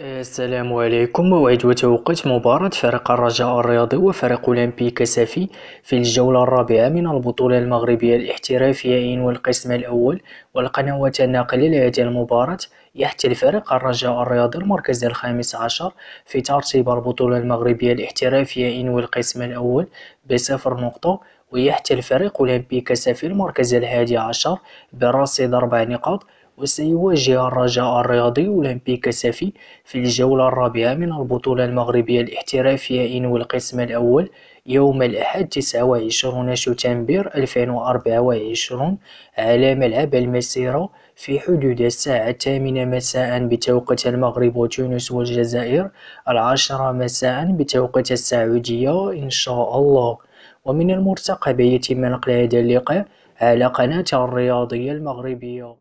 السلام عليكم موعد وتوقيت مباراة فريق الرجاء الرياضي وفريق أولمبيك سافي في الجولة الرابعة من البطولة المغربية الاحترافية إن والقسم الأول والقنوات الناقلة لهذه المباراة يحتل فريق الرجاء الرياضي المركز الخامس عشر في ترتيب البطولة المغربية الاحترافية إن والقسم الأول بصفر نقطة ويحتل فريق أولمبيك سافي المركز الحادي عشر برصيد أربع نقاط وسيواجه الرجاء الرياضي أولمبيك سفي في الجولة الرابعة من البطولة المغربية الاحترافية إنو القسم الأول يوم الأحد 29 شتنبر 2024 على ملعب المسيرة في حدود الساعة الثامنة مساء بتوقيت المغرب وتونس والجزائر العاشرة مساء بتوقيت السعودية إن شاء الله ومن المرتقب يتم نقل هذا اللقاء على قناة الرياضية المغربية